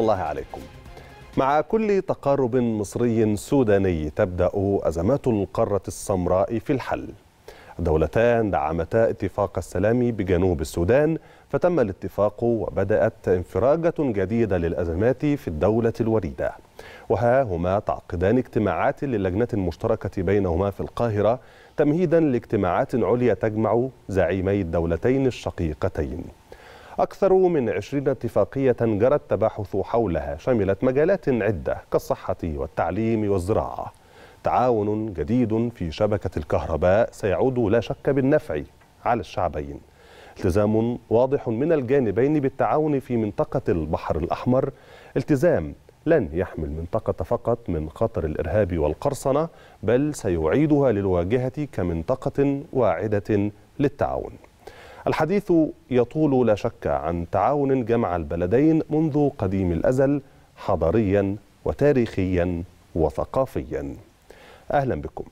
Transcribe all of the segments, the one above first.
الله عليكم مع كل تقارب مصري سوداني تبدأ أزمات القارة السمراء في الحل الدولتان دعمتا اتفاق السلام بجنوب السودان فتم الاتفاق وبدأت انفراجة جديدة للأزمات في الدولة الوريدة وها هما تعقدان اجتماعات للجنة المشتركة بينهما في القاهرة تمهيدا لاجتماعات عليا تجمع زعيمي الدولتين الشقيقتين أكثر من 20 اتفاقية جرى التباحث حولها شملت مجالات عدة كالصحة والتعليم والزراعة تعاون جديد في شبكة الكهرباء سيعود لا شك بالنفع على الشعبين التزام واضح من الجانبين بالتعاون في منطقة البحر الأحمر التزام لن يحمي المنطقة فقط من خطر الإرهاب والقرصنة بل سيعيدها للواجهة كمنطقة واعدة للتعاون الحديث يطول لا شك عن تعاون جمع البلدين منذ قديم الأزل حضاريا وتاريخيا وثقافيا أهلا بكم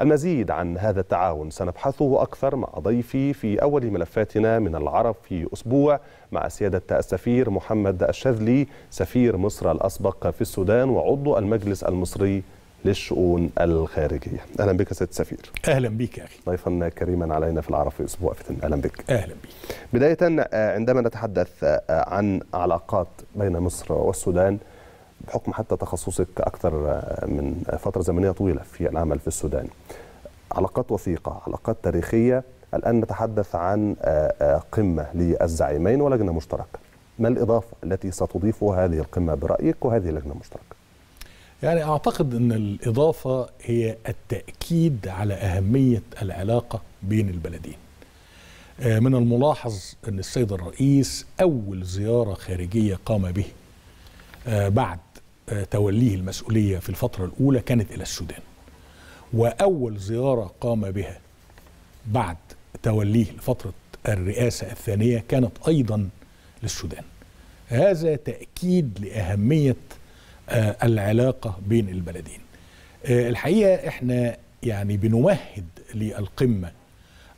المزيد عن هذا التعاون سنبحثه أكثر مع ضيفي في أول ملفاتنا من العرب في أسبوع مع سيادة السفير محمد الشاذلي سفير مصر الأسبق في السودان وعضو المجلس المصري للشؤون الخارجيه اهلا بك يا سيد السفير اهلا بك يا اخي ضيفا كريما علينا في العرب في اسبوع فتن اهلا بك اهلا بك بدايه آه، عندما نتحدث آه، عن علاقات بين مصر والسودان بحكم حتى تخصصك اكثر آه، من فتره زمنيه طويله في العمل في السودان علاقات وثيقه علاقات تاريخيه الان نتحدث عن قمه للزعيمين ولجنه مشتركه ما الاضافه التي ستضيفها هذه القمه برايك وهذه اللجنه المشتركه يعني أعتقد أن الإضافة هي التأكيد على أهمية العلاقة بين البلدين آه، من الملاحظ أن السيد الرئيس أول زيارة خارجية قام به آه، بعد آه، توليه المسؤولية في الفترة الأولى كانت إلى السودان وأول زيارة قام بها بعد توليه لفترة الرئاسة الثانية كانت أيضا للسودان هذا تأكيد لأهمية آه، العلاقة بين البلدين آه، الحقيقة احنا يعني بنمهد للقمة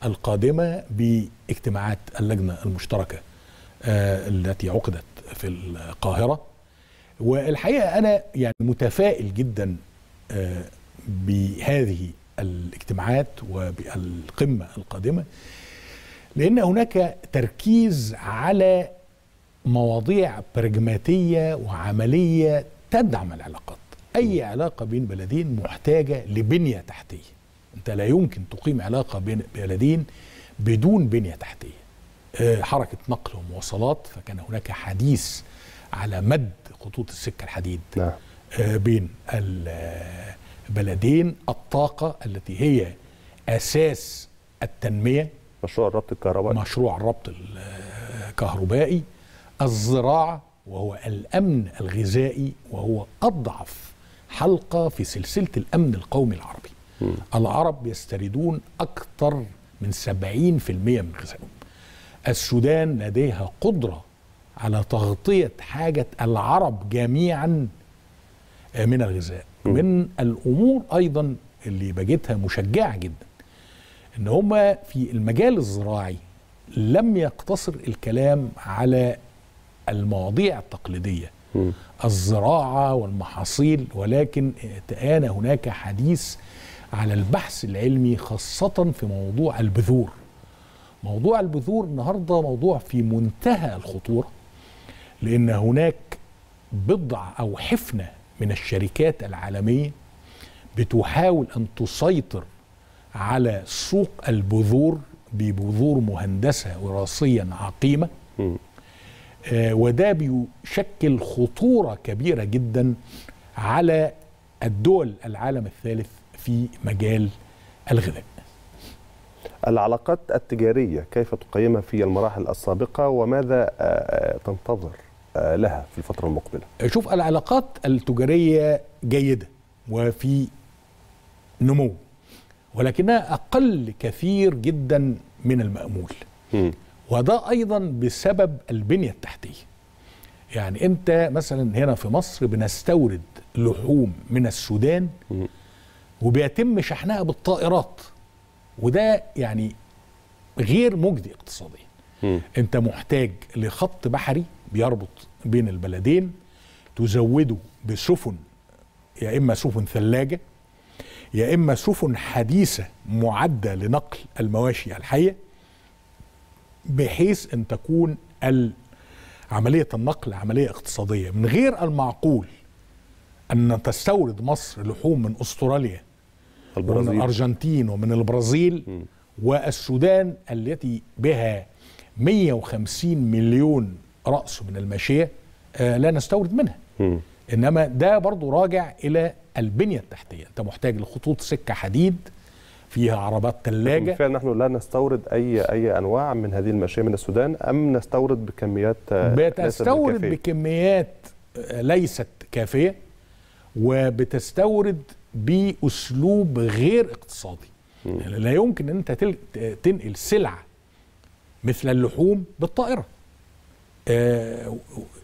القادمة باجتماعات اللجنة المشتركة آه، التي عقدت في القاهرة والحقيقة أنا يعني متفائل جدا بهذه الاجتماعات وبالقمة القادمة لأن هناك تركيز على مواضيع برجماتية وعملية تدعم العلاقات أي علاقة بين بلدين محتاجة لبنية تحتية أنت لا يمكن تقيم علاقة بين بلدين بدون بنية تحتية آه، حركة نقل ومواصلات فكان هناك حديث على مد خطوط السكة الحديد نعم. آه، بين البلدين الطاقة التي هي أساس التنمية مشروع الربط الكهربائي مشروع الربط الكهربائي آه، الزراعة وهو الامن الغذائي وهو اضعف حلقه في سلسله الامن القومي العربي م. العرب يستردون اكثر من 70% من غذائهم السودان لديها قدره على تغطيه حاجه العرب جميعا آه، من الغذاء م. من الامور ايضا اللي بجدها مشجعه جدا ان هم في المجال الزراعي لم يقتصر الكلام على المواضيع التقليديه م. الزراعه والمحاصيل ولكن تآن هناك حديث على البحث العلمي خاصه في موضوع البذور موضوع البذور النهارده موضوع في منتهى الخطوره لان هناك بضع او حفنه من الشركات العالميه بتحاول ان تسيطر على سوق البذور ببذور مهندسه وراثيا عقيمه آه، وده بيشكل خطورة كبيرة جدا على الدول العالم الثالث في مجال الغذاء العلاقات التجارية كيف تقيمها في المراحل السابقة وماذا آه، آه، تنتظر لها في الفترة المقبلة شوف العلاقات التجارية جيدة وفي نمو ولكنها أقل كثير جدا من المأمول م. وده ايضا بسبب البنيه التحتيه يعني انت مثلا هنا في مصر بنستورد لحوم من السودان وبيتم شحنها بالطائرات وده يعني غير مجدي اقتصاديا انت محتاج لخط بحري بيربط بين البلدين تزوده بسفن يا اما سفن ثلاجه يا اما سفن حديثه معده لنقل المواشي الحيه بحيث ان تكون عمليه النقل عمليه اقتصاديه من غير المعقول ان تستورد مصر لحوم من استراليا البرازيل. ومن الارجنتين ومن البرازيل م. والسودان التي بها 150 مليون راس من الماشيه آه، لا نستورد منها م. انما ده برضو راجع الى البنيه التحتيه انت محتاج لخطوط سكه حديد فيها عربات ثلاجه بالفعل نحن لا نستورد اي اي انواع من هذه الماشيه من السودان ام نستورد بكميات آه، بتستورد بكميات آه، ليست كافيه وبتستورد باسلوب غير اقتصادي يعني لا يمكن ان انت تنقل سلعه مثل اللحوم بالطائره آه،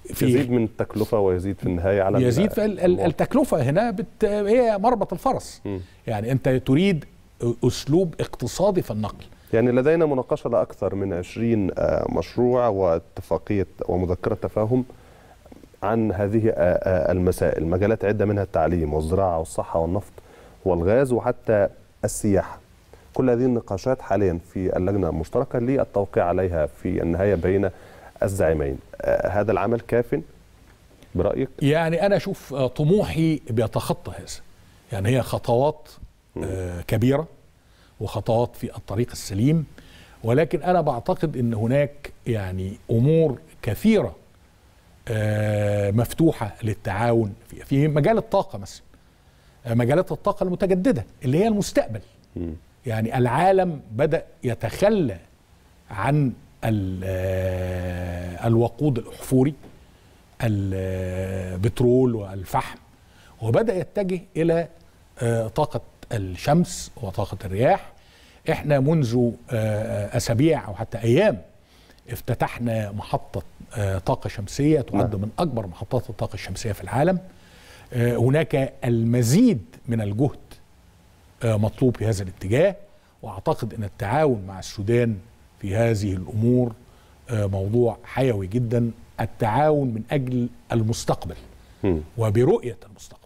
في يزيد من التكلفة ويزيد في النهاية على يزيد في التكلفة هنا بت... هي مربط الفرس م. يعني أنت تريد اسلوب اقتصادي في النقل يعني لدينا مناقشه لاكثر من 20 آه، مشروع واتفاقيه ومذكره تفاهم عن هذه آه، آه، المسائل مجالات عده منها التعليم والزراعه والصحه والنفط والغاز وحتى السياحه كل هذه النقاشات حاليا في اللجنه المشتركه للتوقيع عليها في النهايه بين الزعيمين هذا العمل كاف برايك يعني انا اشوف طموحي بيتخطى هذا يعني هي خطوات آه، كبيره وخطوات في الطريق السليم ولكن انا بعتقد ان هناك يعني امور كثيره آه، مفتوحه للتعاون في مجال الطاقه مثلا آه، مجالات الطاقه المتجدده اللي هي المستقبل يعني العالم بدا يتخلى عن الوقود الاحفوري البترول والفحم وبدا يتجه الى طاقه الشمس وطاقة الرياح احنا منذ آه، آه، أسابيع أو حتى أيام افتتحنا محطة آه، طاقة شمسية نعم. تعد من أكبر محطات الطاقة الشمسية في العالم هناك المزيد من الجهد مطلوب في هذا الاتجاه وأعتقد أن التعاون مع السودان في هذه الأمور موضوع حيوي جدا التعاون من أجل المستقبل وبرؤية المستقبل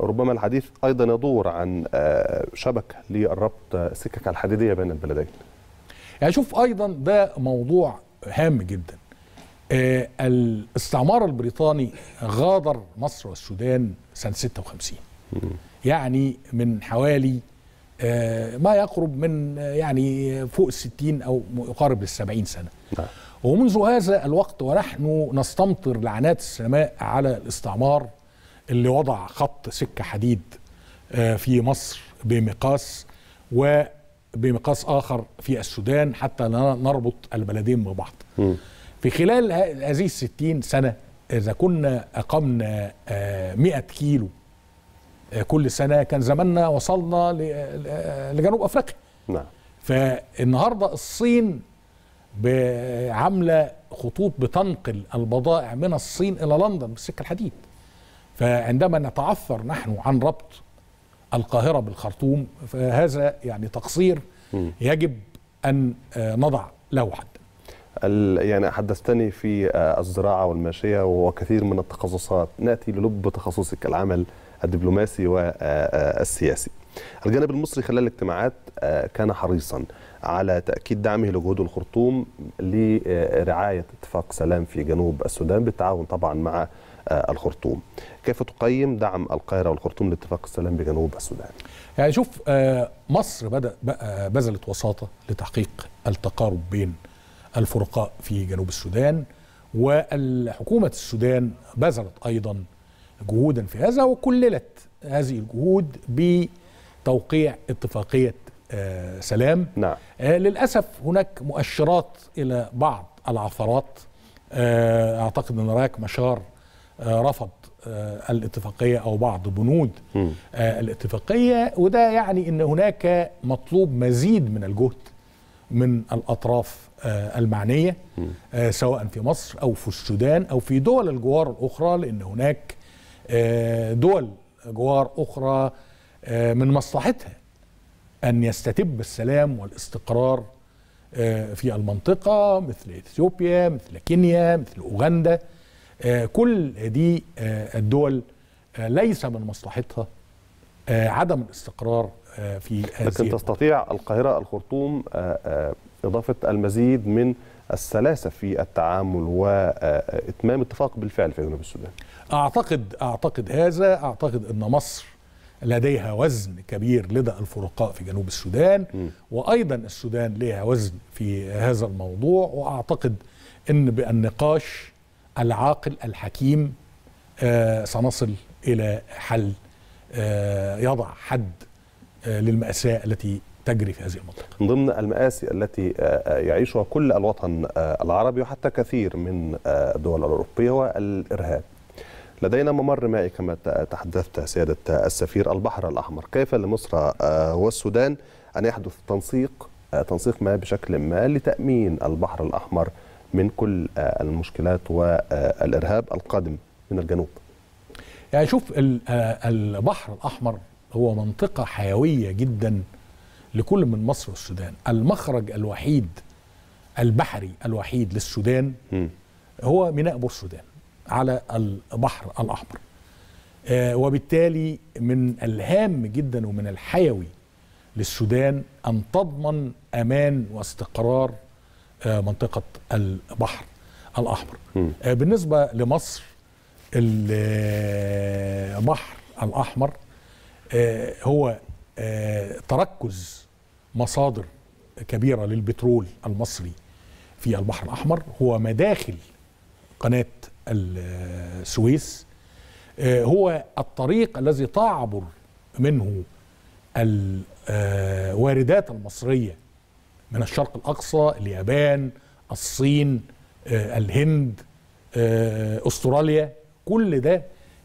ربما الحديث أيضا يدور عن آه، شبكة للربط السكك آه، الحديدية بين البلدين يعني شوف أيضا ده موضوع هام جدا آه، الاستعمار البريطاني غادر مصر والسودان سنة 56 يعني من حوالي ما يقرب من يعني فوق الستين أو يقارب السبعين سنة نعم. ومنذ هذا الوقت ونحن نستمطر لعنات السماء على الاستعمار اللي وضع خط سكه حديد آه، في مصر بمقاس وبمقاس اخر في السودان حتى نربط البلدين ببعض. في خلال هذه الستين سنه اذا كنا اقمنا 100 آه، كيلو آه، كل سنه كان زماننا وصلنا لجنوب افريقيا. نعم. فالنهارده الصين عامله خطوط بتنقل البضائع من الصين الى لندن بالسكه الحديد. فعندما نتعثر نحن عن ربط القاهرة بالخرطوم فهذا يعني تقصير يجب أن آه، نضع له حد يعني حدثتني في آه، الزراعة والماشية وكثير من التخصصات نأتي للب تخصصك العمل الدبلوماسي والسياسي آه، الجانب المصري خلال الاجتماعات كان حريصا على تأكيد دعمه لجهود الخرطوم لرعاية اتفاق سلام في جنوب السودان بالتعاون طبعا مع آه، الخرطوم كيف تقيم دعم القاهرة والخرطوم لاتفاق السلام بجنوب السودان يعني شوف آه، مصر بدأ آه، بذلت وساطة لتحقيق التقارب بين الفرقاء في جنوب السودان والحكومة السودان بذلت أيضا جهودا في هذا وكللت هذه الجهود بتوقيع اتفاقية سلام نعم. للأسف هناك مؤشرات إلى بعض العثرات اعتقد ان رايك مشار آه، رفض آه، الاتفاقية أو بعض بنود آه، الاتفاقية وده يعني أن هناك مطلوب مزيد من الجهد من الأطراف المعنية سواء في مصر أو في السودان أو في دول الجوار الأخرى لأن هناك دول جوار أخرى من مصلحتها أن يستتب السلام والاستقرار في المنطقة مثل إثيوبيا مثل كينيا مثل أوغندا آه، كل دي آه، الدول آه، ليس من مصلحتها عدم الاستقرار في لكن تستطيع القاهرة الخرطوم إضافة المزيد من السلاسة في التعامل وإتمام اتفاق بالفعل في جنوب السودان أعتقد أعتقد هذا أعتقد أن مصر لديها وزن كبير لدى الفرقاء في جنوب السودان م. وأيضا السودان لها وزن في هذا الموضوع وأعتقد أن بالنقاش العاقل الحكيم آه، سنصل الى حل آه، يضع حد آه، للمأساة التي تجري في هذه المنطقة من ضمن المآسي التي يعيشها كل الوطن العربي وحتى كثير من الدول الأوروبية هو الإرهاب لدينا ممر مائي كما تحدثت سيادة السفير البحر الأحمر كيف لمصر والسودان أن يحدث تنسيق تنسيق ما بشكل ما لتأمين البحر الأحمر من كل آه، المشكلات والارهاب القادم من الجنوب. يعني شوف آه، البحر الاحمر هو منطقه حيويه جدا لكل من مصر والسودان، المخرج الوحيد البحري الوحيد للسودان هو ميناء بورسودان على البحر الاحمر. آه، وبالتالي من الهام جدا ومن الحيوي للسودان ان تضمن امان واستقرار آه، منطقه البحر الاحمر م. آه، بالنسبه لمصر البحر آه، الاحمر هو تركز مصادر كبيره للبترول المصري في البحر الاحمر هو مداخل قناه السويس هو الطريق الذي تعبر منه الواردات المصريه من الشرق الأقصى اليابان الصين آه، الهند آه، أستراليا كل ده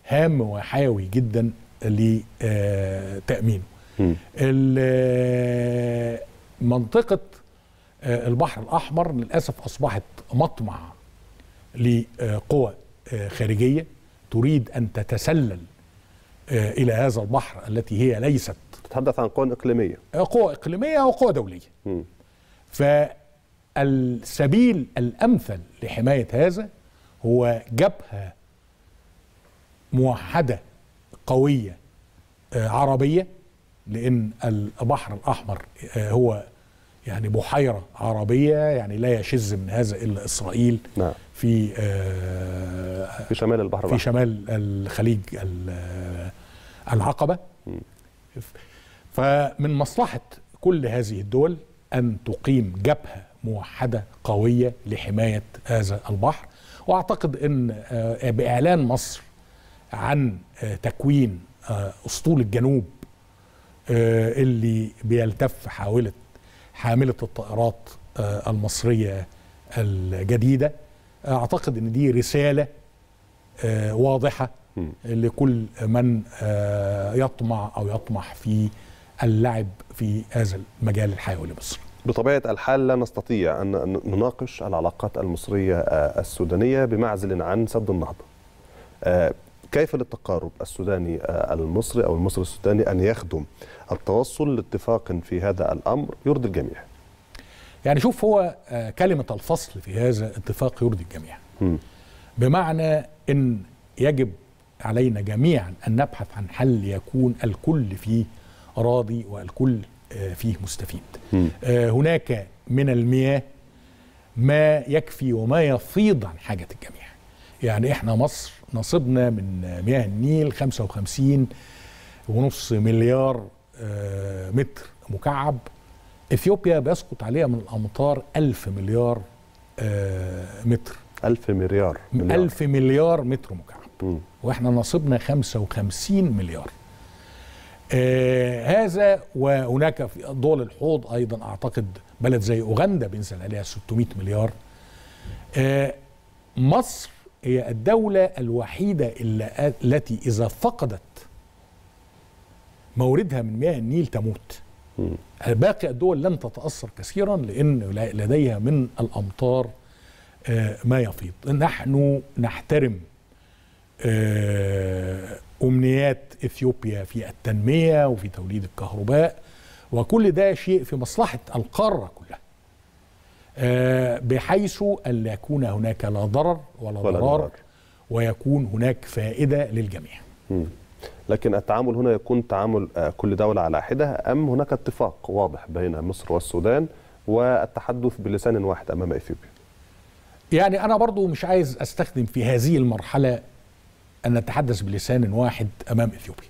هام وحيوي جدا لتأمينه آه، منطقة البحر الأحمر للأسف أصبحت مطمع لقوى خارجية تريد أن تتسلل إلى هذا البحر التي هي ليست تتحدث عن قوى إقليمية قوى إقليمية وقوى دولية م. فالسبيل الامثل لحمايه هذا هو جبهه موحده قويه آه، عربيه لان البحر الاحمر آه، هو يعني بحيره عربيه يعني لا يشذ من هذا الا اسرائيل نعم. في آه، في شمال البحر في شمال الخليج العقبه فمن مصلحه كل هذه الدول أن تقيم جبهة موحدة قوية لحماية هذا البحر وأعتقد أن آه، بإعلان مصر عن آه، تكوين آه، أسطول الجنوب اللي بيلتف حاولة حاملة الطائرات المصرية الجديدة أعتقد أن دي رسالة واضحة لكل من يطمع أو يطمح في اللعب في هذا المجال الحيوي لمصر بطبيعة الحال لا نستطيع أن نناقش العلاقات المصرية آه، السودانية بمعزل عن سد النهضة آه، كيف للتقارب السوداني آه، المصري أو المصري السوداني أن يخدم التوصل لاتفاق في هذا الأمر يرضي الجميع يعني شوف هو كلمة الفصل في هذا اتفاق يرضي الجميع م. بمعنى أن يجب علينا جميعا أن نبحث عن حل يكون الكل فيه راضي والكل آه، فيه مستفيد آه، هناك من المياه ما يكفي وما يفيض عن حاجة الجميع يعني احنا مصر نصبنا من مياه النيل 55 ونص مليار آه، متر مكعب اثيوبيا بيسقط عليها من الامطار ألف مليار متر ألف مليار, مليار. ألف مليار متر مكعب م. واحنا نصبنا 55 مليار آه هذا وهناك في دول الحوض ايضا اعتقد بلد زي اوغندا بينزل عليها 600 مليار آه مصر هي الدولة الوحيدة التي إذا فقدت موردها من مياه النيل تموت باقي الدول لن تتأثر كثيرا لأن لديها من الأمطار آه، ما يفيض نحن نحترم آه، امنيات اثيوبيا في التنميه وفي توليد الكهرباء وكل ده شيء في مصلحه القاره كلها آه، بحيث ان لا يكون هناك لا ضرر ولا, ولا ضرار, ضرار ويكون هناك فائده للجميع لكن التعامل هنا يكون تعامل آه، كل دوله على حده ام هناك اتفاق واضح بين مصر والسودان والتحدث بلسان واحد امام اثيوبيا يعني انا برضو مش عايز استخدم في هذه المرحله أن نتحدث بلسان واحد أمام إثيوبيا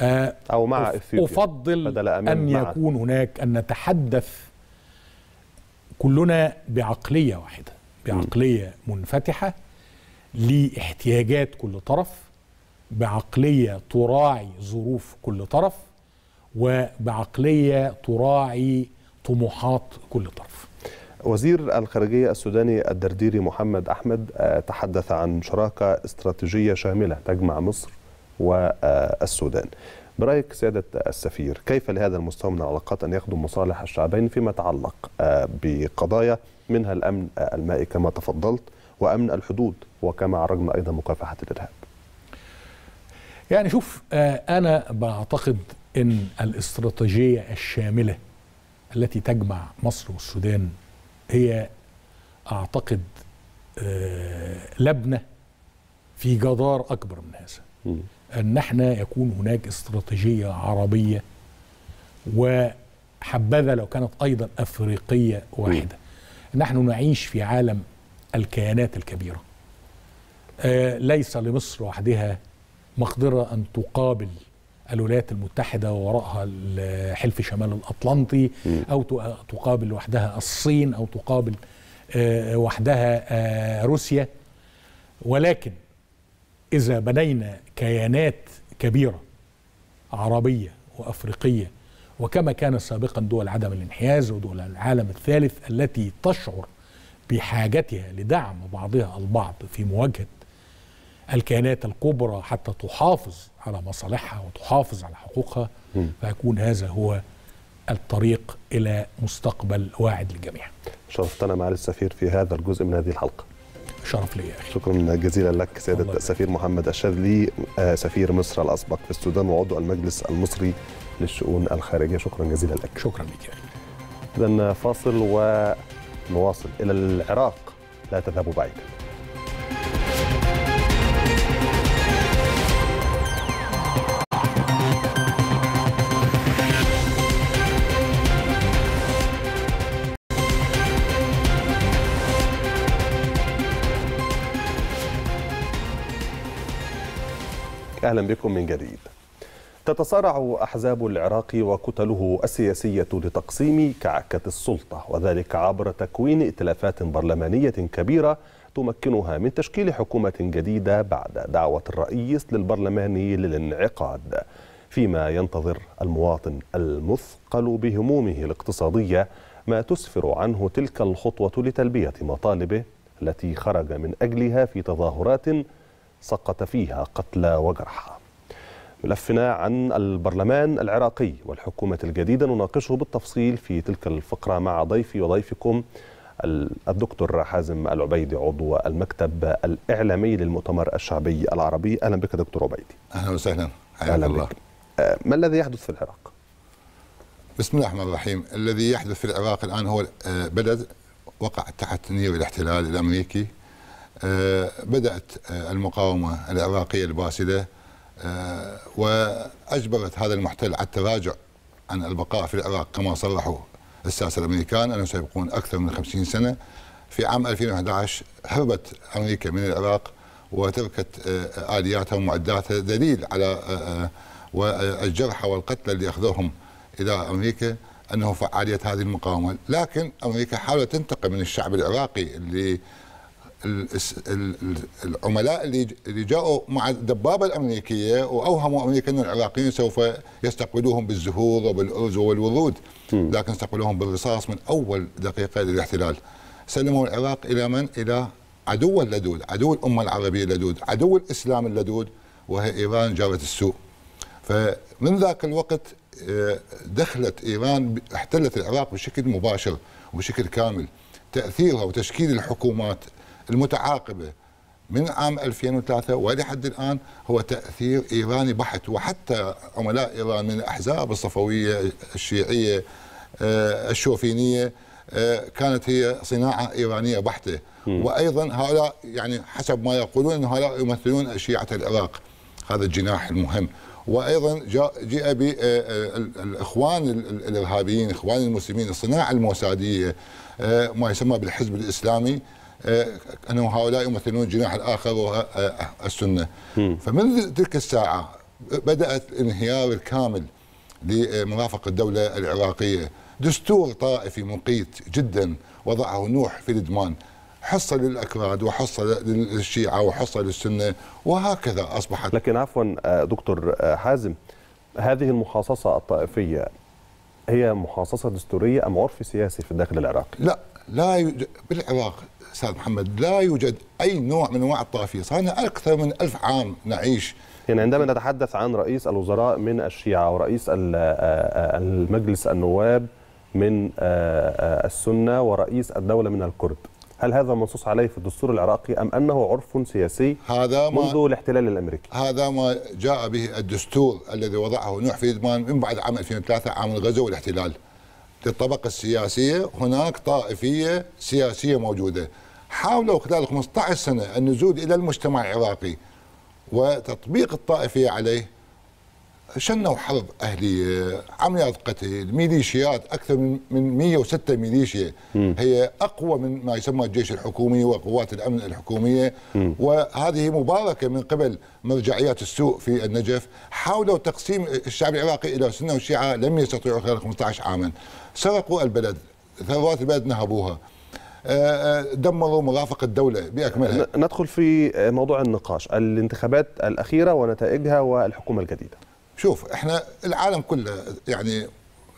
آه أو مع إثيوبيا أفضل أن يكون هناك أن نتحدث كلنا بعقلية واحدة بعقلية م. منفتحة لاحتياجات كل طرف بعقلية تراعي ظروف كل طرف وبعقلية تراعي طموحات كل طرف وزير الخارجية السوداني الدرديري محمد أحمد آه، تحدث عن شراكة استراتيجية شاملة تجمع مصر والسودان برأيك سيادة السفير كيف لهذا المستوى من العلاقات أن يخدم مصالح الشعبين فيما يتعلق آه، بقضايا منها الأمن آه، المائي كما تفضلت وأمن الحدود وكما عرجنا أيضا مكافحة الإرهاب يعني شوف أنا بعتقد أن الاستراتيجية الشاملة التي تجمع مصر والسودان هي اعتقد آه، لبنه في جدار اكبر من هذا ان احنا يكون هناك استراتيجيه عربيه وحبذا لو كانت ايضا افريقيه واحده نحن نعيش في عالم الكيانات الكبيره آه، ليس لمصر وحدها مقدره ان تقابل الولايات المتحدة ووراءها حلف شمال الأطلنطي أو تقابل وحدها الصين أو تقابل آه، وحدها آه، روسيا ولكن إذا بنينا كيانات كبيرة عربية وأفريقية وكما كان سابقا دول عدم الانحياز ودول العالم الثالث التي تشعر بحاجتها لدعم بعضها البعض في مواجهة الكيانات الكبرى حتى تحافظ على مصالحها وتحافظ على حقوقها فيكون هذا هو الطريق الى مستقبل واعد للجميع. شرفتنا معالي السفير في هذا الجزء من هذه الحلقه. شرف لي أخي. شكرا جزيلا لك سياده السفير محمد الشاذلي آه، سفير مصر الاسبق في السودان وعضو المجلس المصري للشؤون الخارجيه شكرا جزيلا لك. شكرا لك يا اخي. اذا فاصل ونواصل الى العراق لا تذهبوا بعيدا. أهلا بكم من جديد تتصارع أحزاب العراق وكتله السياسية لتقسيم كعكة السلطة وذلك عبر تكوين ائتلافات برلمانية كبيرة تمكنها من تشكيل حكومة جديدة بعد دعوة الرئيس للبرلمان للانعقاد فيما ينتظر المواطن المثقل بهمومه الاقتصادية ما تسفر عنه تلك الخطوة لتلبية مطالبه التي خرج من أجلها في تظاهرات سقط فيها قتلى وجرحى ملفنا عن البرلمان العراقي والحكومة الجديدة نناقشه بالتفصيل في تلك الفقرة مع ضيفي وضيفكم الدكتور حازم العبيدي عضو المكتب الإعلامي للمؤتمر الشعبي العربي أهلا بك دكتور عبيدي أهلا وسهلا حياك الله بك. آه، ما الذي يحدث في العراق؟ بسم الله الرحمن الرحيم الذي يحدث في العراق الآن هو آه، بلد وقع تحت نير الاحتلال الأمريكي آه، بدأت آه، المقاومة العراقية الباسلة آه، وأجبرت هذا المحتل على التراجع عن البقاء في العراق كما صرحوا الساسة الأمريكان أنهم سيبقون أكثر من 50 سنة في عام 2011 هربت أمريكا من العراق وتركت آلياتها ومعداتها دليل على والجرحى والقتلى اللي أخذوهم إلى أمريكا أنه فعالية هذه المقاومة لكن أمريكا حاولت تنتقم من الشعب العراقي اللي العملاء اللي جاءوا مع الدبابه الامريكيه واوهموا امريكا ان العراقيين سوف يستقبلوهم بالزهور وبالارز والورود لكن استقبلوهم بالرصاص من اول دقيقه للاحتلال سلموا العراق الى من؟ الى عدو اللدود، عدو الامه العربيه اللدود، عدو الاسلام اللدود وهي ايران جاره السوء. فمن ذاك الوقت آه، دخلت ايران احتلت العراق بشكل مباشر وبشكل كامل. تاثيرها وتشكيل الحكومات المتعاقبه من عام 2003 ولحد الان هو تاثير ايراني بحت وحتى عملاء ايران من الاحزاب الصفويه الشيعيه آه، الشوفينيه آه، كانت هي صناعه ايرانيه بحته وايضا هؤلاء يعني حسب ما يقولون ان هؤلاء يمثلون شيعه العراق هذا الجناح المهم وايضا جاء بالاخوان آه، الارهابيين اخوان المسلمين الصناعه الموساديه ما يسمى بالحزب الاسلامي آه، انه هؤلاء يمثلون الجناح الاخر وهو آه، السنه فمنذ تلك الساعه بدات الانهيار الكامل لمرافق الدوله العراقيه دستور طائفي مقيت جدا وضعه نوح في الادمان حصه للاكراد وحصه للشيعه وحصه للسنه وهكذا اصبحت لكن عفوا آه، دكتور حازم هذه المحاصصه الطائفيه هي محاصصه دستوريه ام عرف سياسي في الداخل العراقي؟ لا لا يوجد بالعراق استاذ محمد لا يوجد اي نوع من انواع الطائفيه، صار اكثر من ألف عام نعيش يعني عندما نتحدث عن رئيس الوزراء من الشيعه ورئيس آه، آه، المجلس النواب من آه، السنه ورئيس الدوله من الكرد، هل هذا منصوص عليه في الدستور العراقي ام انه عرف سياسي هذا ما منذ الاحتلال الامريكي؟ هذا ما جاء به الدستور الذي وضعه نوح فيدمان من بعد عام 2003 عام الغزو والاحتلال. للطبقة السياسية هناك طائفية سياسية موجودة حاولوا خلال 15 سنة النزول إلى المجتمع العراقي وتطبيق الطائفية عليه شنوا حرب أهلية عمليات قتل ميليشيات أكثر من 106 ميليشيا هي أقوى من ما يسمى الجيش الحكومي وقوات الأمن الحكومية م. وهذه مباركة من قبل مرجعيات السوء في النجف حاولوا تقسيم الشعب العراقي إلى سنة وشيعة لم يستطيعوا خلال 15 عاما سرقوا البلد ثروات البلد نهبوها آه، آه، دمروا مرافق الدولة بأكملها ندخل في موضوع النقاش الانتخابات الأخيرة ونتائجها والحكومة الجديدة شوف احنا العالم كله يعني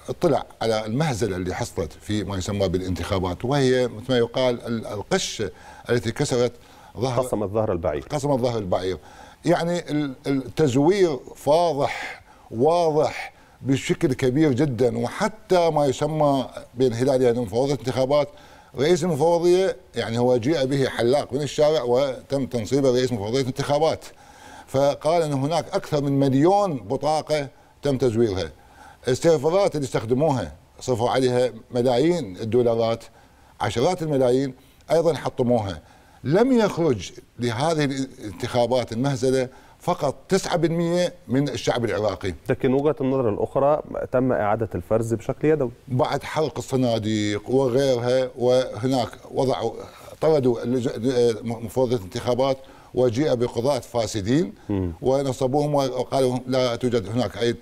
اطلع على المهزله اللي حصلت في ما يسمى بالانتخابات وهي مثل ما يقال القش التي كسرت ظهر قسم الظهر البعير قسم الظهر البعير يعني التزوير فاضح واضح بشكل كبير جدا وحتى ما يسمى بين هلال يعني مفوضه انتخابات رئيس المفوضيه يعني هو جيء به حلاق من الشارع وتم تنصيبه رئيس مفوضيه انتخابات فقال ان هناك اكثر من مليون بطاقه تم تزويرها السيرفرات اللي استخدموها صرفوا عليها ملايين الدولارات عشرات الملايين ايضا حطموها لم يخرج لهذه الانتخابات المهزله فقط 9% من الشعب العراقي لكن وجهه النظر الاخرى تم اعاده الفرز بشكل يدوي بعد حلق الصناديق وغيرها وهناك وضعوا طردوا مفوضيه الانتخابات وجيء بقضاة فاسدين ونصبوهم وقالوا لا توجد هناك أي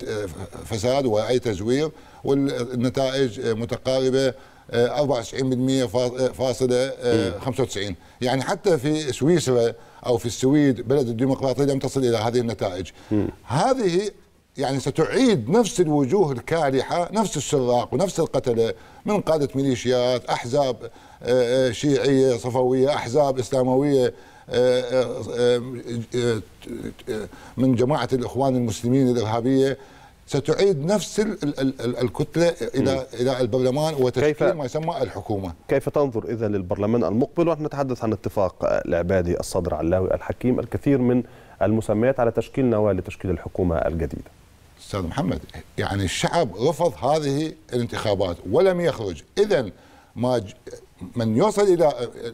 فساد وأي تزوير والنتائج متقاربة 94% فاصلة 95 يعني حتى في سويسرا او في السويد بلد الديمقراطيه لم تصل الى هذه النتائج هذه يعني ستعيد نفس الوجوه الكالحه نفس السراق ونفس القتله من قاده ميليشيات احزاب آه، آه، شيعيه صفويه احزاب اسلامويه آه، من جماعه الاخوان المسلمين الارهابيه ستعيد نفس الـ الـ الـ الكتله الى الى البرلمان وتشكيل ما يسمى الحكومه. كيف تنظر اذا للبرلمان المقبل ونحن نتحدث عن اتفاق العبادي الصدر علاوي الحكيم الكثير من المسميات على تشكيل نواه لتشكيل الحكومه الجديده. استاذ محمد يعني الشعب رفض هذه الانتخابات ولم يخرج، اذا ما ج... من يوصل الى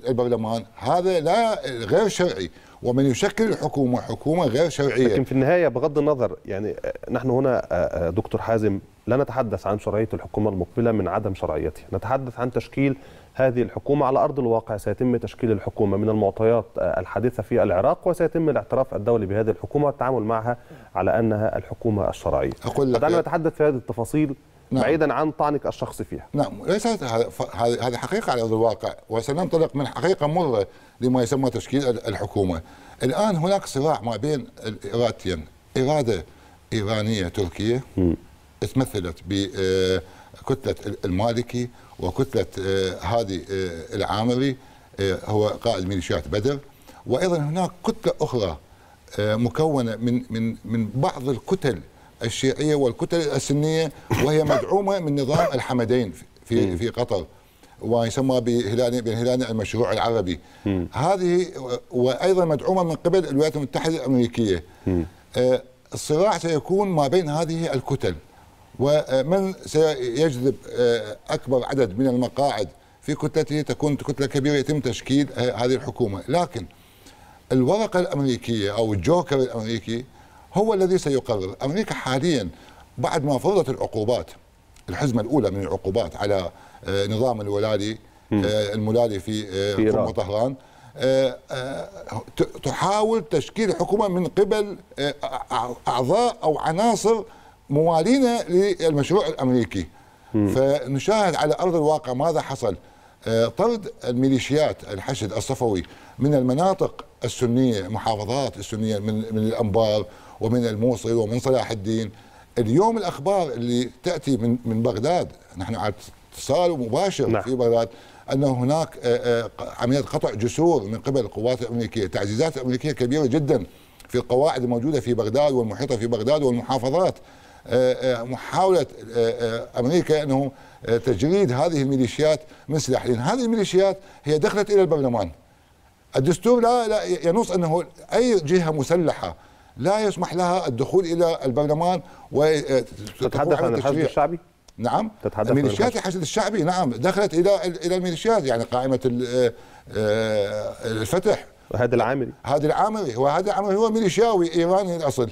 البرلمان هذا لا غير شرعي ومن يشكل الحكومه حكومه غير شرعيه لكن في النهايه بغض النظر يعني آه، نحن هنا آه، آه، دكتور حازم لا نتحدث عن شرعيه الحكومه المقبله من عدم شرعيتها نتحدث عن تشكيل هذه الحكومه على ارض الواقع سيتم تشكيل الحكومه من المعطيات الحديثه في العراق وسيتم الاعتراف الدولي بهذه الحكومه والتعامل معها على انها الحكومه الشرعيه. اقول لك دعنا نتحدث في هذه التفاصيل نعم. بعيدا عن طعنك الشخصي فيها نعم ليست هذه حقيقه على ارض الواقع وسننطلق من حقيقه مره لما يسمى تشكيل الحكومه الان هناك صراع ما بين الارادتين اراده ايرانيه تركيه م. تمثلت بكتله المالكي وكتله آه، هذه آه، العامري آه، هو قائد ميليشيات بدر وايضا هناك كتله اخرى مكونه من من من بعض الكتل الشيعيه والكتل السنيه وهي مدعومه من نظام الحمدين في في قطر ويسمى بهلال بن هلال المشروع العربي هذه وايضا مدعومه من قبل الولايات المتحده الامريكيه آه، الصراع سيكون ما بين هذه الكتل ومن سيجذب آه، اكبر عدد من المقاعد في كتلته تكون كتله كبيره يتم تشكيل آه، هذه الحكومه لكن الورقه الامريكيه او الجوكر الامريكي هو الذي سيقرر أمريكا حاليا بعد ما فرضت العقوبات الحزمة الأولى من العقوبات على آه، نظام الولادي آه، الملالي آه، في, في قمة طهران تحاول تشكيل حكومة من قبل أعضاء أو عناصر موالين للمشروع الأمريكي فنشاهد على أرض الواقع ماذا حصل طرد الميليشيات الحشد الصفوي من المناطق السنية محافظات السنية من, من الأنبار ومن الموصل ومن صلاح الدين اليوم الاخبار اللي تاتي من من بغداد نحن على اتصال مباشر نعم. في بغداد ان هناك آه، آه، عمليات قطع جسور من قبل القوات الامريكيه، تعزيزات امريكيه كبيره جدا في القواعد الموجوده في بغداد والمحيطه في بغداد والمحافظات آه، محاوله امريكا انه تجريد هذه الميليشيات من سلاح لان هذه الميليشيات هي دخلت الى البرلمان. الدستور لا, لا ينص انه اي جهه مسلحه لا يسمح لها الدخول الى البرلمان وتتحدث عن الحشد الشعبي؟ نعم تتحدث ميليشيات الحشد الشعبي نعم دخلت الى الى الميليشيات يعني قائمه آه، آه، الفتح وهذا العامري هذا العامري وهذا العامري هو ميليشياوي ايراني الاصل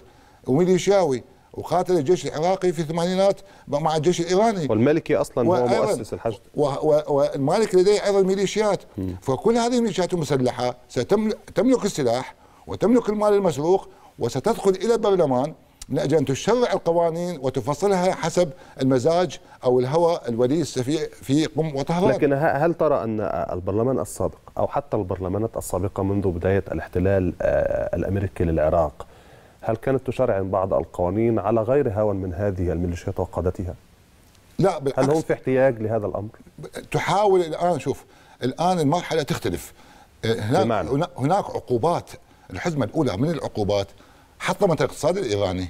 وميليشياوي وقاتل الجيش العراقي في الثمانينات مع الجيش الايراني والمالكي اصلا هو مؤسس الحشد والمالك لديه ايضا ميليشيات فكل هذه الميليشيات المسلحه ستملك السلاح وتملك المال المسروق وستدخل إلى البرلمان من أجل أن تشرع القوانين وتفصلها حسب المزاج أو الهوى الوليس في في قم وطهران لكن هل ترى أن البرلمان السابق أو حتى البرلمانات السابقة منذ بداية الاحتلال آه، الأمريكي للعراق هل كانت تشرع بعض القوانين على غير هوى من هذه الميليشيات وقادتها؟ لا بالعكس هل هم في احتياج لهذا الأمر؟ تحاول الآن شوف الآن المرحلة تختلف آه، هناك بمعنى. هناك عقوبات الحزمة الأولى من العقوبات حطمت الاقتصاد الايراني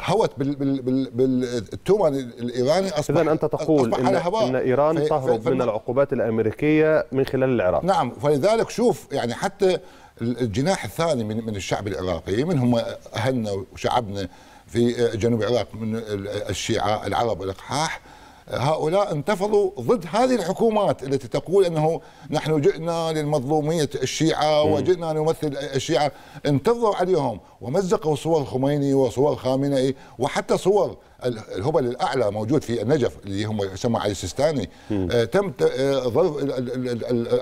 هوت بالتومه الايراني اصبح اذا انت تقول إن, ان ايران في تهرب في من العقوبات الامريكيه من خلال العراق نعم فلذلك شوف يعني حتى الجناح الثاني من من الشعب العراقي منهم اهلنا وشعبنا في جنوب العراق من الشيعه العرب والاقحاح هؤلاء انتفضوا ضد هذه الحكومات التي تقول انه نحن جئنا للمظلوميه الشيعه وجئنا نمثل الشيعه انتفضوا عليهم ومزقوا صور خميني وصور خامنئي وحتى صور الهبل الاعلى موجود في النجف اللي هم يسمى علي السيستاني تم ضرب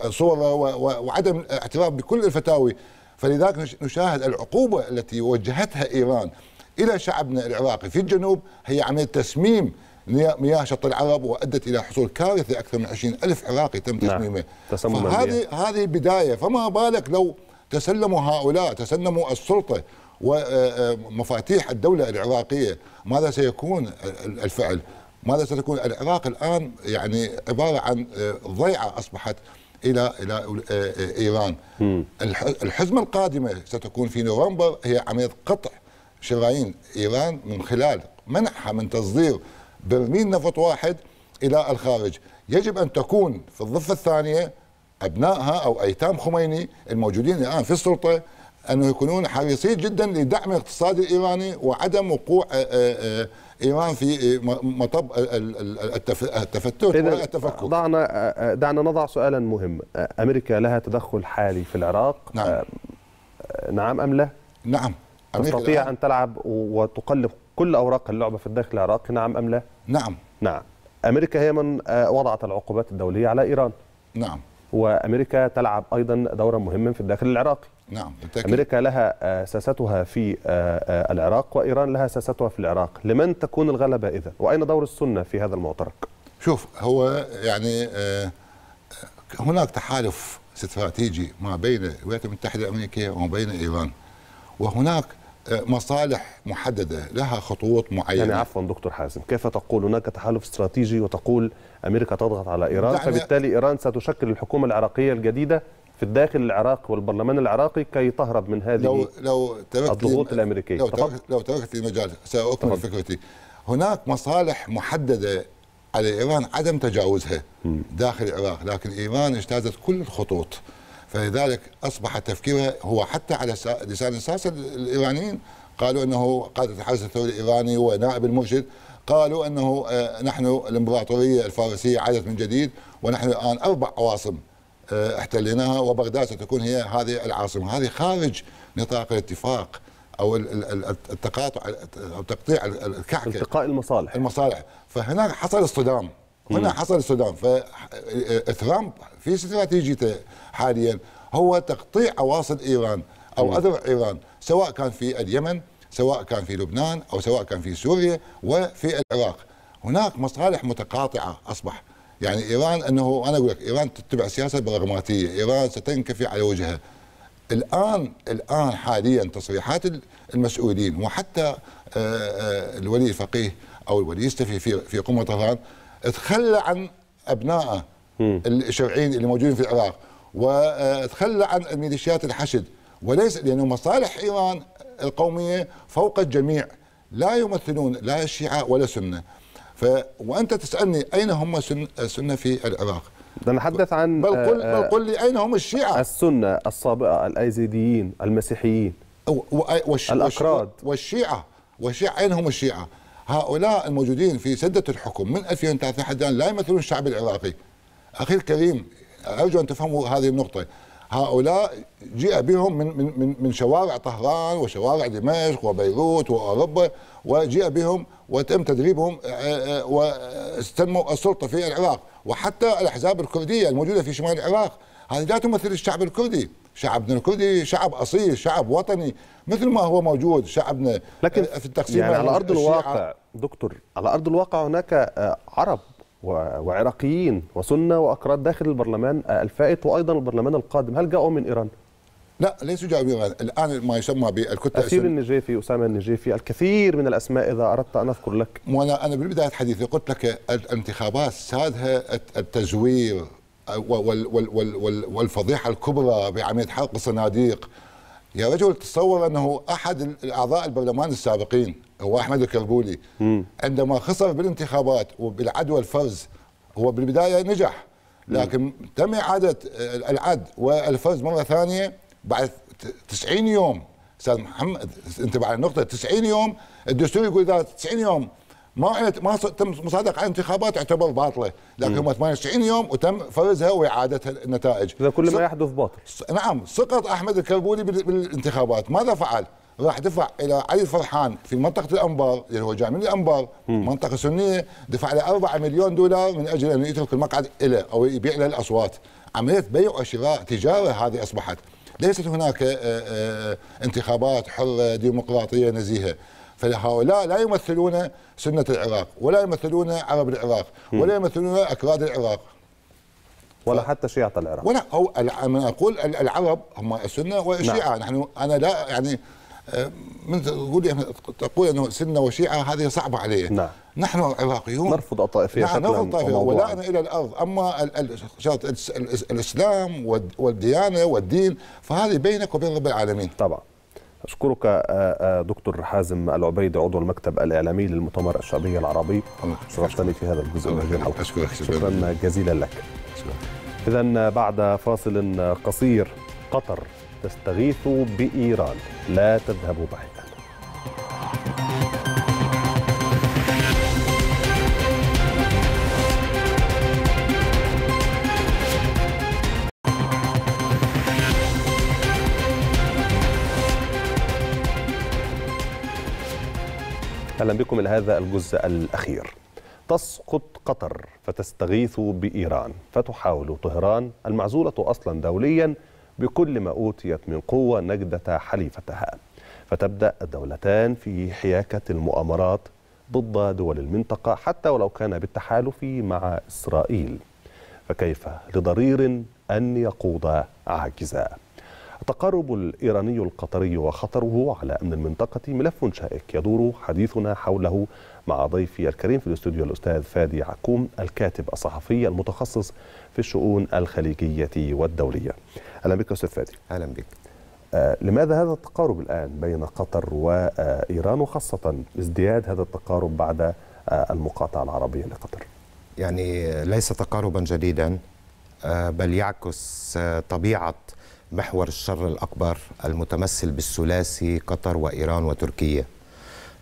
الصوره وعدم اعتراف بكل الفتاوي فلذلك نشاهد العقوبه التي وجهتها ايران الى شعبنا العراقي في الجنوب هي عمليه تسميم مياه شط العرب وادت الى حصول كارثه اكثر من 20 الف عراقي تم تسميمه نعم. هذه هذه بدايه فما بالك لو تسلموا هؤلاء تسلموا السلطه ومفاتيح آه، آه، الدوله العراقيه ماذا سيكون الفعل؟ ماذا ستكون العراق الان يعني عباره عن آه، ضيعه اصبحت الى الى ايران الحزمه القادمه ستكون في نوفمبر هي عمليه قطع شرايين ايران من خلال منعها من تصدير برميل نفط واحد إلى الخارج يجب أن تكون في الضفة الثانية أبنائها أو أيتام خميني الموجودين الآن في السلطة أن يكونون حريصين جدا لدعم الاقتصاد الإيراني وعدم وقوع آه، آه، آه، إيران في مطب التفتت والتفكك ضعنا دعنا نضع سؤالا مهم أمريكا لها تدخل حالي في العراق نعم نعم أم لا؟ نعم تستطيع أن تلعب وتقلب كل أوراق اللعبة في الداخل العراقي نعم أم لا؟ نعم نعم أمريكا هي من آه، وضعت العقوبات الدولية على إيران نعم وأمريكا تلعب أيضا دورا مهما في الداخل العراقي نعم بالتأكيد. أمريكا لها آه، ساستها في آه، العراق وإيران لها ساستها في العراق لمن تكون الغلبة إذا وأين دور السنة في هذا المعترك شوف هو يعني هناك تحالف استراتيجي ما بين الولايات المتحدة الأمريكية وما بين إيران وهناك مصالح محدده لها خطوط معينه يعني عفوا دكتور حازم كيف تقول هناك تحالف استراتيجي وتقول امريكا تضغط على ايران يعني فبالتالي ايران ستشكل الحكومه العراقيه الجديده في الداخل العراق والبرلمان العراقي كي تهرب من هذه لو لو الضغوط الامريكيه لو تركت, لو تركت المجال مجال ساكمل فكرتي هناك مصالح محدده على ايران عدم تجاوزها داخل العراق لكن ايران اجتازت كل الخطوط فلذلك اصبح تفكيرها هو حتى على لسان الساسه الايرانيين قالوا انه قاده الحرس الثوري الايراني ونائب المرشد قالوا انه آه، نحن الامبراطوريه الفارسيه عادت من جديد ونحن الان اربع عواصم آه، احتليناها وبغداد ستكون هي هذه العاصمه، هذه خارج نطاق الاتفاق او التقاطع او تقطيع الكعكه التقاء المصالح المصالح، فهنا حصل اصطدام هنا حصل صدام فترامب آه، في استراتيجيته حاليا هو تقطيع اواصر ايران او اذرع ايران سواء كان في اليمن سواء كان في لبنان او سواء كان في سوريا وفي العراق هناك مصالح متقاطعه اصبح يعني ايران انه انا اقول لك ايران تتبع سياسه برغماتيه، ايران ستنكفي على وجهها. الان الان حاليا تصريحات المسؤولين وحتى آه، آه، الولي الفقيه او الولي يستفي في في قمه طهران تخلى عن ابنائه الشرعيين اللي موجودين في العراق وتخلى عن ميليشيات الحشد وليس لانه مصالح إيران القومية فوق الجميع لا يمثلون لا الشيعة ولا سنه ف... وأنت تسألني أين هم السنة في العراق نتحدث عن بل قل, بل آه، قل لي أين هم الشيعة السنة السابقة الأيزيديين المسيحيين والش... الأكراد والشيعة والشيعة أين هم الشيعة هؤلاء الموجودين في سدة الحكم من 2003 حتى الآن لا يمثلون الشعب العراقي اخي الكريم ارجو ان تفهموا هذه النقطه هؤلاء جيء بهم من من من شوارع طهران وشوارع دمشق وبيروت واوروبا وجيء بهم وتم تدريبهم آه، آه، واستلموا السلطه في العراق وحتى الاحزاب الكرديه الموجوده في شمال العراق هذه لا تمثل الشعب الكردي شعبنا الكردي شعب اصيل شعب وطني مثل ما هو موجود شعبنا لكن في التقسيم يعني على ارض الواقع دكتور على ارض الواقع هناك آه، عرب وعراقيين وسنه واكراد داخل البرلمان آه، الفائت وايضا البرلمان القادم هل جاءوا من ايران؟ لا ليسوا جاءوا من ايران الان ما يسمى بالكتله اسير آه، النجيفي اسامه النجيفي الكثير من الاسماء اذا اردت ان اذكر لك وانا انا بالبدايه حديثي قلت لك الانتخابات سادها التزوير آه، والفضيحه الكبرى بعمليه حرق الصناديق يا رجل تصور انه احد الاعضاء البرلمان السابقين هو احمد الكربولي عندما خسر بالانتخابات وبالعدوى الفرز هو بالبدايه نجح لكن مم. تم اعاده العد والفرز مره ثانيه بعد 90 يوم استاذ محمد انت على النقطه 90 يوم الدستور يقول اذا 90 يوم ما احنا ما تم مصادقه على انتخابات تعتبر باطله، لكن هم 98 يوم وتم فرزها واعاده النتائج. اذا كل ما يحدث باطل. نعم، سقط احمد الكربولي بالانتخابات، ماذا فعل؟ راح دفع الى علي الفرحان في منطقه الانبار اللي هو جاي من الانبار منطقه سنيه دفع له 4 مليون دولار من اجل انه يترك المقعد له او يبيع له الاصوات عمليه بيع وشراء تجاره هذه اصبحت ليست هناك آه، آه، آه، انتخابات حره ديمقراطيه نزيهه فهؤلاء لا يمثلون سنة العراق ولا يمثلون عرب العراق ولا يمثلون أكراد العراق ولا حتى شيعة العراق ولا أو أنا أقول العرب هم السنة والشيعة نعم. نحن أنا لا يعني آه، من تقول يعني، تقول انه سنه وشيعه هذه صعبه علي نعم. نحن العراقيون نرفض الطائفيه نعم نرفض الطائفيه ولائنا الى الارض اما الـ الـ الـ الاسلام والديانه والدين فهذه بينك وبين رب العالمين طبعا أشكرك آه، آه، دكتور حازم العبيد عضو المكتب الإعلامي للمؤتمر الشعبي العربي شرفتني في هذا الجزء من الحلقة أشكرك شكرا جزيلا لك إذا بعد فاصل قصير قطر تستغيث بإيران لا تذهبوا بعيد اهلا بكم الى هذا الجزء الاخير تسقط قطر فتستغيث بايران فتحاول طهران المعزوله اصلا دوليا بكل ما اوتيت من قوه نجده حليفتها فتبدا الدولتان في حياكه المؤامرات ضد دول المنطقه حتى ولو كان بالتحالف مع اسرائيل فكيف لضرير ان يقوض عاجزا التقارب الإيراني القطري وخطره على أمن المنطقة ملف شائك يدور حديثنا حوله مع ضيفي الكريم في الاستوديو الأستاذ فادي عكوم الكاتب الصحفي المتخصص في الشؤون الخليجية والدولية أهلا بك أستاذ فادي أهلا بك آه، لماذا هذا التقارب الآن بين قطر وإيران وخاصة ازدياد هذا التقارب بعد آه، المقاطعة العربية لقطر يعني ليس تقاربا جديدا آه، بل يعكس طبيعة محور الشر الأكبر المتمثل بالثلاثي قطر وإيران وتركيا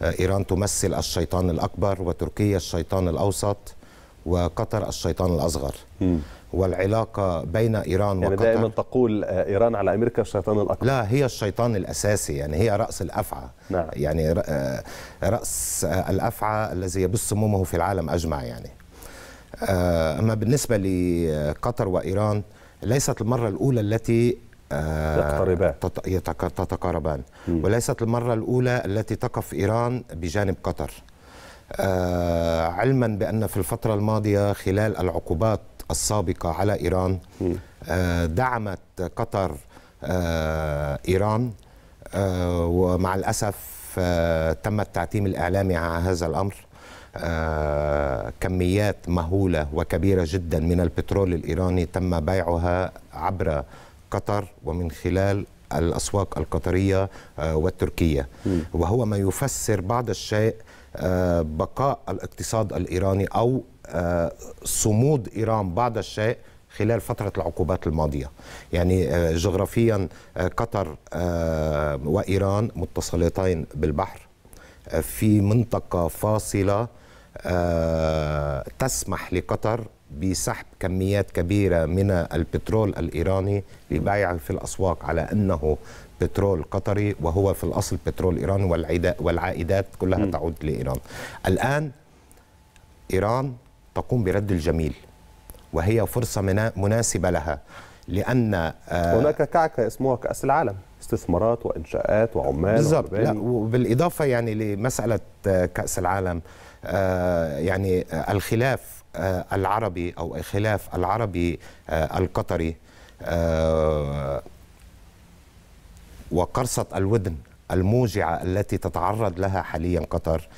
آه، إيران تمثل الشيطان الأكبر وتركيا الشيطان الأوسط وقطر الشيطان الأصغر م. والعلاقة بين إيران يعني وقطر دائما تقول آه، إيران على أمريكا الشيطان الأكبر لا هي الشيطان الأساسي يعني هي رأس الأفعى نعم. يعني آه، رأس الأفعى الذي يبث سمومه في العالم أجمع يعني أما بالنسبة لقطر وإيران ليست المرة الأولى التي يقتربان آه، تتقاربان وليست المرة الأولى التي تقف إيران بجانب قطر آه، علما بأن في الفترة الماضية خلال العقوبات السابقة على إيران آه، دعمت قطر إيران ومع الأسف تم التعتيم الإعلامي على هذا الأمر كميات مهولة وكبيرة جدا من البترول الإيراني تم بيعها عبر قطر ومن خلال الأسواق القطرية آه، والتركية وهو ما يفسر بعض الشيء آه، بقاء الاقتصاد الإيراني أو آه، صمود إيران بعض الشيء خلال فترة العقوبات الماضية يعني جغرافيا قطر وإيران متصلتين بالبحر في منطقة فاصلة تسمح لقطر بسحب كميات كبيرة من البترول الإيراني لبيعه في الأسواق على أنه بترول قطري وهو في الأصل بترول إيراني والعائدات كلها م. تعود لإيران الآن إيران تقوم برد الجميل وهي فرصة مناسبة لها لأن آه، هناك كعكة اسمها كأس العالم استثمارات وإنشاءات وعمال بالضبط وبالإضافة يعني لمسألة آه، كأس العالم آه، يعني الخلاف آه، العربي أو الخلاف العربي آه، القطري آه، وقرصة الودن الموجعة التي تتعرض لها حاليا قطر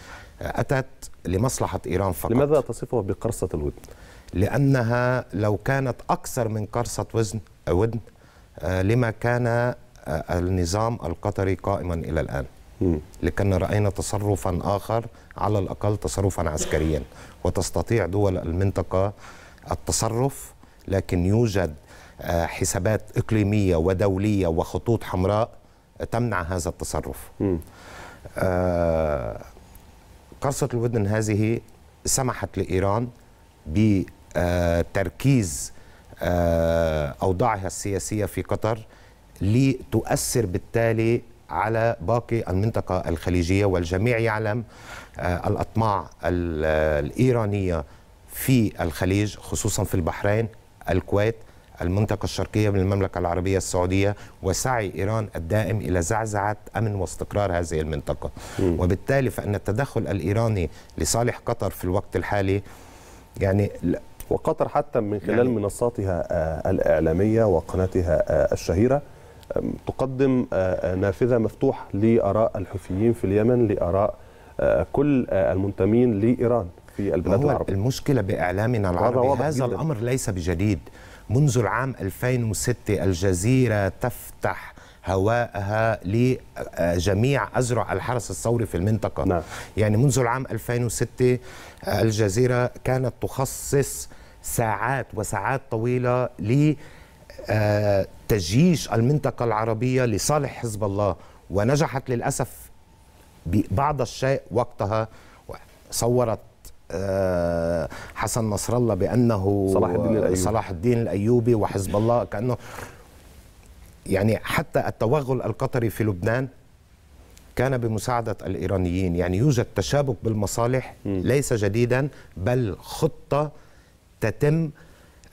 أتت لمصلحة إيران فقط لماذا تصفها بقرصة الودن؟ لأنها لو كانت أكثر من قرصة وزن ودن لما كان النظام القطري قائما إلى الآن لكن رأينا تصرفا آخر على الأقل تصرفا عسكريا وتستطيع دول المنطقة التصرف لكن يوجد آه، حسابات إقليمية ودولية وخطوط حمراء تمنع هذا التصرف آه، قرصة الودن هذه سمحت لإيران بتركيز آه، أوضاعها السياسية في قطر لتؤثر بالتالي على باقي المنطقة الخليجية والجميع يعلم آه، الأطماع الإيرانية في الخليج خصوصا في البحرين الكويت المنطقة الشرقية من المملكة العربية السعودية وسعي إيران الدائم إلى زعزعة أمن واستقرار هذه المنطقة وبالتالي فأن التدخل الإيراني لصالح قطر في الوقت الحالي يعني وقطر حتى من خلال يعني منصاتها آه، الإعلامية وقناتها آه، الشهيرة تقدم آه، آه، نافذه مفتوحه لاراء الحوثيين في اليمن لاراء آه، كل المنتمين لايران في البلاد هو العربية المشكلة بإعلامنا العربي هذا, الأمر ليس بجديد منذ العام 2006 الجزيرة تفتح هواءها لجميع أزرع الحرس الثوري في المنطقة نعم. يعني منذ العام 2006 الجزيرة كانت تخصص ساعات وساعات طويلة لجميع آه، تجيش المنطقة العربية لصالح حزب الله ونجحت للأسف بعض الشيء وقتها صورت آه، حسن نصر الله بأنه صلاح الدين الأيوبي, صلاح الدين الأيوبي وحزب الله كأنه يعني حتى التوغل القطري في لبنان كان بمساعدة الإيرانيين يعني يوجد تشابك بالمصالح ليس جديدا بل خطة تتم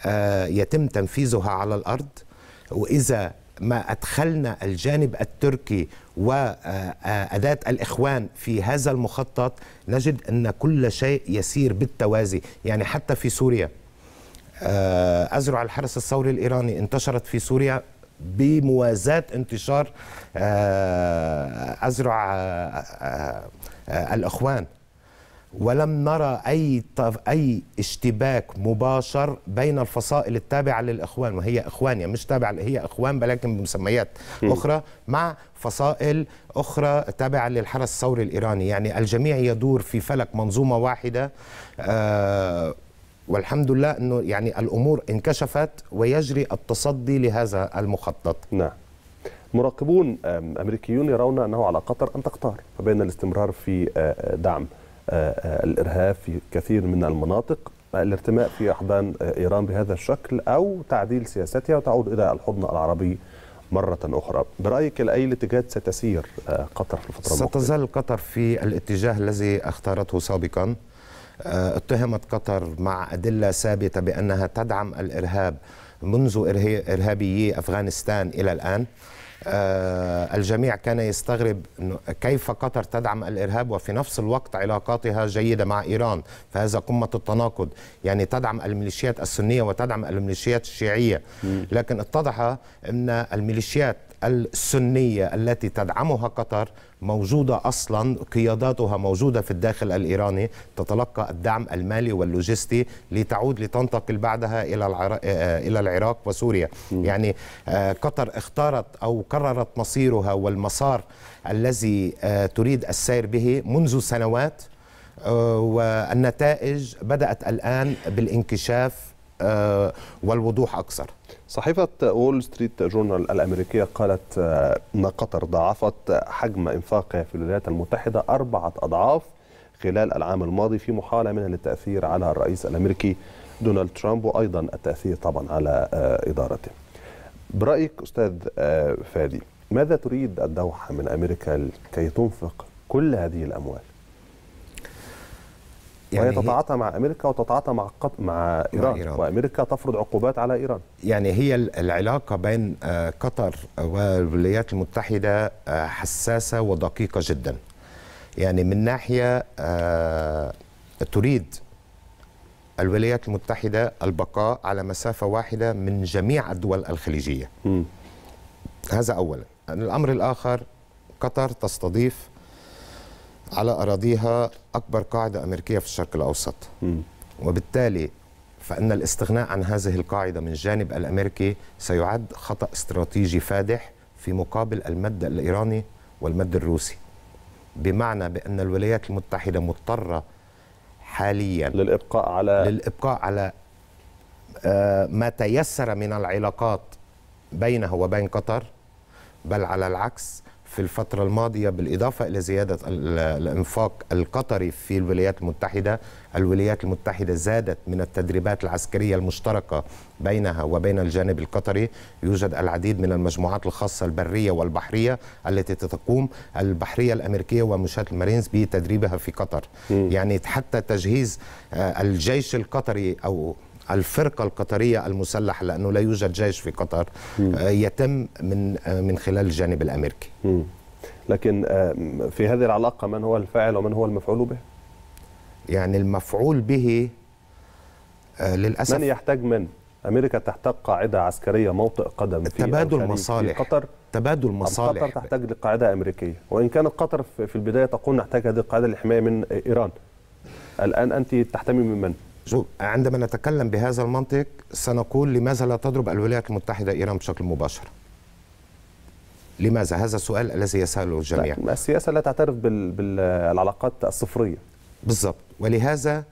آه، يتم تنفيذها على الارض واذا ما أدخلنا الجانب التركي وأداة آه، آه، الإخوان في هذا المخطط نجد أن كل شيء يسير بالتوازي يعني حتى في سوريا أزرع الحرس الثوري الإيراني انتشرت في سوريا بموازاة انتشار أزرع الإخوان ولم نرى أي, أي اشتباك مباشر بين الفصائل التابعة للإخوان وهي إخوان يعني مش تابعة هي إخوان ولكن بمسميات أخرى مع فصائل أخرى تابعة للحرس الثوري الإيراني يعني الجميع يدور في فلك منظومة واحدة آه والحمد لله أنه يعني الأمور انكشفت ويجري التصدي لهذا المخطط نعم مراقبون امريكيون يرون انه على قطر ان تختار فبين الاستمرار في آه، آه، دعم آه، آه، الارهاب في كثير من المناطق الارتماء في احضان آه، ايران بهذا الشكل او تعديل سياستها وتعود الى الحضن العربي مرة أخرى برأيك إلى أي الاتجاهات ستسير قطر في الفترة المقبلة؟ قطر في الاتجاه الذي اختارته سابقا اتهمت قطر مع أدلة ثابتة بأنها تدعم الإرهاب منذ إرهابيي أفغانستان إلى الآن آه، الجميع كان يستغرب كيف قطر تدعم الإرهاب وفي نفس الوقت علاقاتها جيدة مع إيران فهذا قمة التناقض يعني تدعم الميليشيات السنية وتدعم الميليشيات الشيعية لكن اتضح أن الميليشيات السنية التي تدعمها قطر موجودة أصلا قياداتها موجودة في الداخل الإيراني تتلقى الدعم المالي واللوجستي لتعود لتنتقل بعدها إلى آه، إلى العراق وسوريا م. يعني آه، قطر اختارت أو قررت مصيرها والمسار الذي آه، تريد السير به منذ سنوات والنتائج بدأت الآن بالانكشاف والوضوح أكثر صحيفة وول ستريت جورنال الأمريكية قالت آه، أن قطر ضاعفت حجم إنفاقها في الولايات المتحدة أربعة أضعاف خلال العام الماضي في محاولة منها للتأثير على الرئيس الأمريكي دونالد ترامب وأيضا التأثير طبعا على آه، إدارته برأيك أستاذ آه، فادي ماذا تريد الدوحة من أمريكا كي تنفق كل هذه الأموال؟ يعني وهي يعني تتعاطى مع امريكا وتتعاطى مع قط... مع, إيران. مع ايران وامريكا تفرض عقوبات على ايران يعني هي العلاقه بين آه، قطر والولايات المتحده آه، حساسه ودقيقه جدا يعني من ناحيه آه، تريد الولايات المتحده البقاء على مسافه واحده من جميع الدول الخليجيه م. هذا اولا الامر الاخر قطر تستضيف على أراضيها أكبر قاعدة أمريكية في الشرق الأوسط م. وبالتالي فإن الاستغناء عن هذه القاعدة من الجانب الأمريكي سيعد خطأ استراتيجي فادح في مقابل المد الإيراني والمد الروسي بمعنى بأن الولايات المتحدة مضطرة حاليا للإبقاء على للإبقاء على آه، ما تيسر من العلاقات بينها وبين قطر بل على العكس في الفترة الماضية بالإضافة إلى زيادة الإنفاق القطري في الولايات المتحدة الولايات المتحدة زادت من التدريبات العسكرية المشتركة بينها وبين الجانب القطري يوجد العديد من المجموعات الخاصة البرية والبحرية التي تقوم البحرية الأمريكية ومشاة المارينز بتدريبها في قطر م. يعني حتى تجهيز آه، الجيش القطري أو الفرقة القطرية المسلحة لأنه لا يوجد جيش في قطر آه، يتم من آه، من خلال الجانب الأمريكي لكن آه، في هذه العلاقة من هو الفاعل ومن هو المفعول به؟ يعني المفعول به للأسف من يحتاج من؟ أمريكا تحتاج قاعدة عسكرية موطئ قدم في تبادل مصالح في قطر تبادل مصالح قطر تحتاج لقاعدة أمريكية وإن كانت قطر في البداية تقول نحتاج هذه القاعدة للحماية من إيران الآن أنت تحتمي من من؟ عندما نتكلم بهذا المنطق سنقول لماذا لا تضرب الولايات المتحدة إيران بشكل مباشر لماذا هذا السؤال الذي يسأله الجميع لا. طيب، السياسة لا تعترف بال... بالعلاقات الصفرية بالضبط ولهذا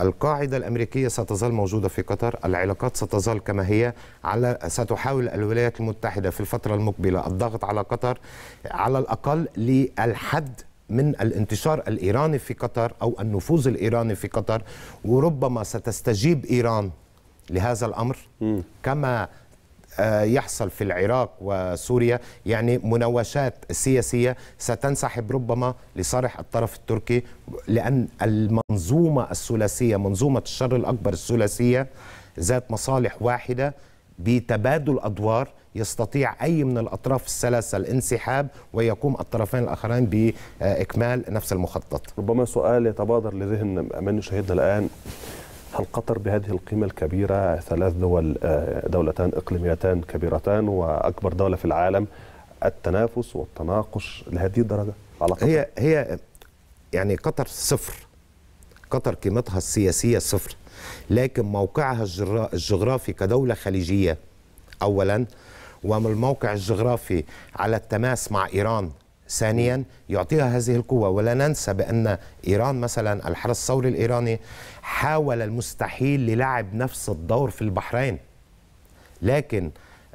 القاعدة الأمريكية ستظل موجودة في قطر العلاقات ستظل كما هي على ستحاول الولايات المتحدة في الفترة المقبلة الضغط على قطر على الأقل للحد من الانتشار الايراني في قطر او النفوذ الايراني في قطر وربما ستستجيب ايران لهذا الامر كما آه، يحصل في العراق وسوريا يعني مناوشات سياسية ستنسحب ربما لصالح الطرف التركي لأن المنظومة الثلاثية منظومة الشر الأكبر الثلاثية ذات مصالح واحدة بتبادل أدوار يستطيع أي من الأطراف الثلاثة الانسحاب ويقوم الطرفان الآخرين بإكمال نفس المخطط ربما سؤال يتبادر لذهن من يشاهدنا الآن هل قطر بهذه القيمة الكبيرة ثلاث دول آه، دولتان إقليميتان كبيرتان وأكبر دولة في العالم التنافس والتناقش لهذه الدرجة على قطر؟ هي هي يعني قطر صفر قطر قيمتها السياسية صفر لكن موقعها الجغرافي كدولة خليجية أولا ومن الموقع الجغرافي على التماس مع إيران ثانيا يعطيها هذه القوة ولا ننسى بأن إيران مثلا الحرس الثوري الإيراني حاول المستحيل للعب نفس الدور في البحرين لكن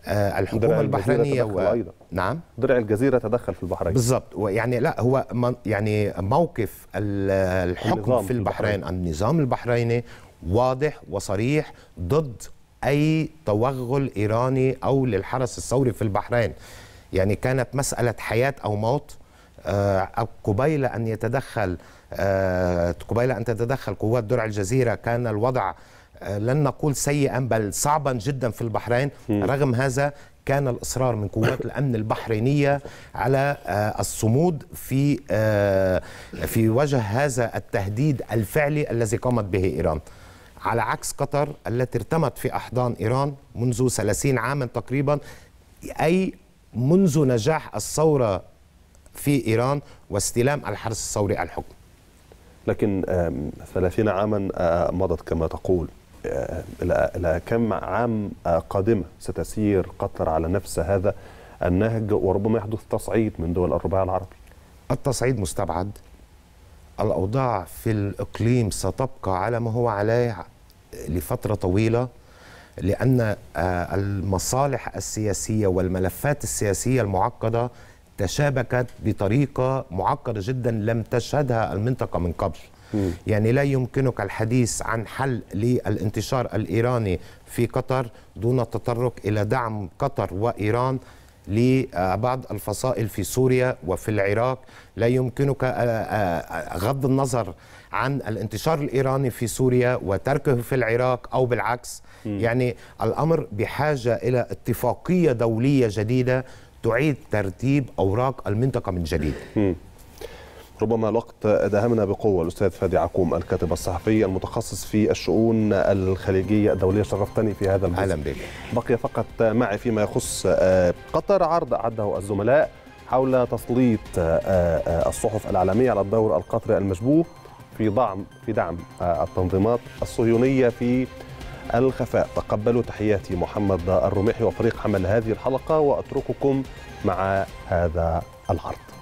آه، الحكومة البحرينية و... نعم درع الجزيرة تدخل في البحرين بالضبط ويعني لا هو من يعني موقف الحكم في البحرين, في البحرين النظام البحريني واضح وصريح ضد اي توغل ايراني او للحرس الثوري في البحرين يعني كانت مساله حياه او موت آه، قبيل ان يتدخل آه، قبيل ان تتدخل قوات درع الجزيره كان الوضع آه، لن نقول سيئا بل صعبا جدا في البحرين رغم هذا كان الإصرار من قوات الأمن البحرينية على الصمود في في وجه هذا التهديد الفعلي الذي قامت به إيران على عكس قطر التي ارتمت في أحضان إيران منذ 30 عاما تقريبا أي منذ نجاح الثورة في إيران واستلام الحرس الثوري الحكم لكن 30 عاما آه، مضت كما تقول آه، إلى كم عام آه، قادمة ستسير قطر على نفس هذا النهج وربما يحدث تصعيد من دول الرباع العربي التصعيد مستبعد الأوضاع في الإقليم ستبقى على ما هو عليه لفترة طويلة لأن آه، المصالح السياسية والملفات السياسية المعقدة تشابكت بطريقة معقدة جدا لم تشهدها المنطقة من قبل يعني لا يمكنك الحديث عن حل للانتشار الإيراني في قطر دون التطرق إلى دعم قطر وإيران لبعض الفصائل في سوريا وفي العراق لا يمكنك آه، آه، غض النظر عن الانتشار الايراني في سوريا وتركه في العراق او بالعكس م. يعني الامر بحاجه الى اتفاقيه دوليه جديده تعيد ترتيب اوراق المنطقه من جديد. م. ربما الوقت ادهمنا بقوة الأستاذ فادي عقوم الكاتب الصحفي المتخصص في الشؤون الخليجية الدولية شرفتني في هذا الجزء أهلا بك بقي فقط معي فيما يخص آه، قطر عرض أعده الزملاء حول تسليط آه، آه، الصحف العالمية على الدور القطري المشبوه في دعم في آه، دعم التنظيمات الصهيونيه في الخفاء تقبلوا تحياتي محمد الرميحي وفريق عمل هذه الحلقه واترككم مع هذا العرض